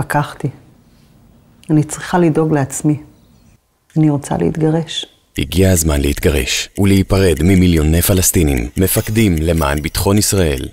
התפכחתי. אני צריכה לדאוג לעצמי. אני רוצה להתגרש. הגיע הזמן להתגרש ולהיפרד ממיליוני פלסטינים, מפקדים למען ביטחון ישראל.